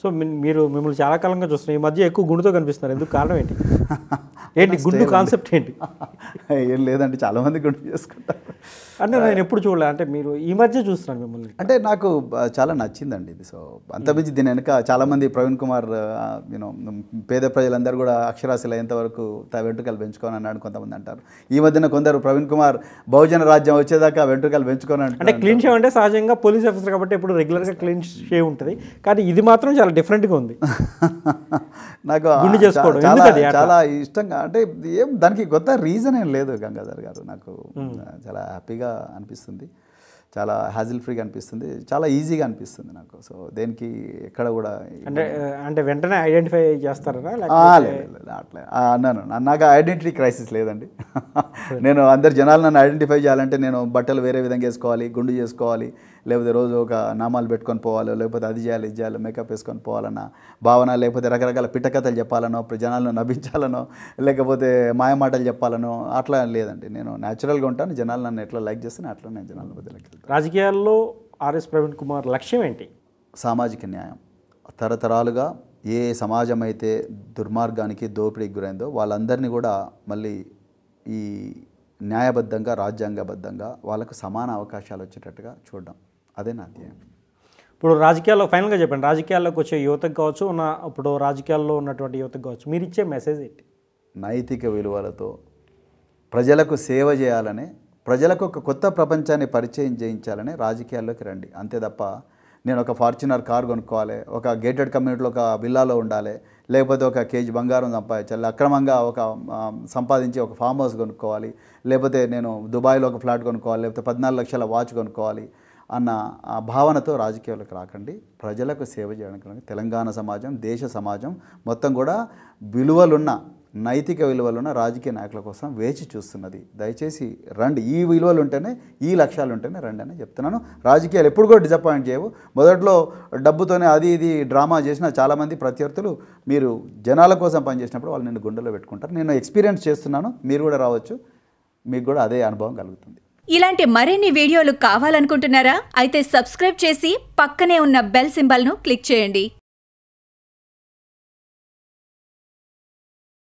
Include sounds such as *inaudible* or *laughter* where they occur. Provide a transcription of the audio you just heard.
So మీరు మిమ్మల్ని చాలా కాలంగా చూస్తున్నారు ఈ మధ్య ఎక్కువ గుండుతో కనిపిస్తున్నారు ఎందుకు కారణం ఏంటి *laughs* ఏంటి గుండు కాన్సెప్ట్ ఏంటి *laughs* ఏం లేదండి చాలామంది గుండు చేసుకుంటారు అంటే నేను ఎప్పుడు చూడలే అంటే మీరు ఈ మధ్య చూస్తున్నాను మిమ్మల్ని అంటే నాకు చాలా నచ్చిందండి ఇది సో అంతమించి hmm. దీని వెనక చాలామంది ప్రవీణ్ కుమార్ యూనో పేద ప్రజలందరూ కూడా అక్షరాస్యులు అయ్యేంతవరకు వెంట్రుకలు పెంచుకోని అన్నాడు కొంతమంది అంటారు ఈ మధ్యన కొందరు ప్రవీణ్ కుమార్ బహుజన రాజ్యం వచ్చేదాకా వెంట్రుకలు పెంచుకొని అంటే క్లీన్ షేవ్ అంటే సహజంగా పోలీస్ ఆఫీసర్ కాబట్టి ఎప్పుడు రెగ్యులర్గా క్లీన్ షేవ్ ఉంటుంది కానీ ఇది మాత్రం చాలా డిఫరెంట్గా ఉంది *laughs* నాకు చాలా చాలా ఇష్టంగా అంటే ఏం దానికి కొత్త రీజన్ ఏం లేదు గంగాధర్ గారు నాకు hmm. చాలా హ్యాపీగా అనిపిస్తుంది చాలా హ్యాజిల్ ఫ్రీగా అనిపిస్తుంది చాలా ఈజీగా అనిపిస్తుంది నాకు సో దేనికి ఎక్కడ కూడా అంటే అంటే వెంటనే ఐడెంటిఫై చేస్తారా లేదు అట్లా అన్నాను నాకు ఐడెంటిటీ క్రైసిస్ లేదండి నేను అందరు జనాలు నన్ను ఐడెంటిఫై చేయాలంటే నేను బట్టలు వేరే విధంగా వేసుకోవాలి గుండు చేసుకోవాలి లేకపోతే రోజు ఒక నామాలు పెట్టుకొని పోవాలి లేకపోతే అది చేయాలి ఇది చేయాలి మేకప్ వేసుకొని పోవాలన్న భావన లేకపోతే రకరకాల పిట్టకథలు చెప్పాలనో జనాలను నవ్వించాలనో లేకపోతే మాయమాటలు చెప్పాలనో అట్లా లేదండి నేను న్యాచురల్గా ఉంటాను జనాలు నన్ను ఎట్లా లైక్ చేస్తే అట్లా నేను జనాల మధ్యలోకి రాజకీయాల్లో ఆర్ఎస్ ప్రవీణ్ కుమార్ లక్ష్యం ఏంటి సామాజిక న్యాయం తరతరాలుగా ఏ సమాజం అయితే దుర్మార్గానికి దోపిడీకి గురైందో వాళ్ళందరినీ కూడా మళ్ళీ ఈ న్యాయబద్ధంగా రాజ్యాంగబద్ధంగా వాళ్ళకు సమాన అవకాశాలు వచ్చేటట్టుగా చూడడం అదే నా ధ్యేయం ఇప్పుడు రాజకీయాల్లో ఫైనల్గా చెప్పండి రాజకీయాల్లోకి వచ్చే యువతకు కావచ్చు ఉన్న ఇప్పుడు రాజకీయాల్లో ఉన్నటువంటి యువతకు కావచ్చు మీరు ఇచ్చే మెసేజ్ ఏంటి నైతిక విలువలతో ప్రజలకు సేవ చేయాలనే ప్రజలకు ఒక కొత్త ప్రపంచాన్ని పరిచయం చేయించాలని రాజకీయాల్లోకి రండి అంతే తప్ప నేను ఒక ఫార్చునర్ కార్ కొనుక్కోవాలి ఒక గేటెడ్ కమ్యూనిటీలో ఒక విల్లాలో ఉండాలి లేకపోతే ఒక కేజీ బంగారం సంపాదించాలి అక్రమంగా ఒక సంపాదించి ఒక ఫామ్ హౌస్ కొనుక్కోవాలి లేకపోతే నేను దుబాయ్లో ఒక ఫ్లాట్ కొనుక్కోవాలి లేకపోతే పద్నాలుగు లక్షల వాచ్ కొనుక్కోవాలి అన్న ఆ భావనతో రాజకీయాలకు రాకండి ప్రజలకు సేవ చేయడానికి తెలంగాణ సమాజం దేశ సమాజం మొత్తం కూడా విలువలున్న నైతిక విలువలున్న రాజకీయ నాయకుల కోసం వేచి చూస్తున్నది దయచేసి రండి ఈ విలువలు ఉంటేనే ఈ లక్ష్యాలు ఉంటేనే రండి అని చెప్తున్నాను రాజకీయాలు ఎప్పుడు కూడా డిసప్పాయింట్ చేయవు మొదట్లో డబ్బుతోనే అది ఇది డ్రామా చేసిన చాలామంది ప్రత్యర్థులు మీరు జనాల కోసం పనిచేసినప్పుడు వాళ్ళు నేను గుండెలో పెట్టుకుంటారు నేను ఎక్స్పీరియన్స్ చేస్తున్నాను మీరు కూడా రావచ్చు మీకు కూడా అదే అనుభవం కలుగుతుంది ఇలాంటి మరిన్ని వీడియోలు కావాలనుకుంటున్నారా అయితే సబ్స్క్రైబ్ చేసి పక్కనే ఉన్న బెల్ సింబల్ను క్లిక్ చేయండి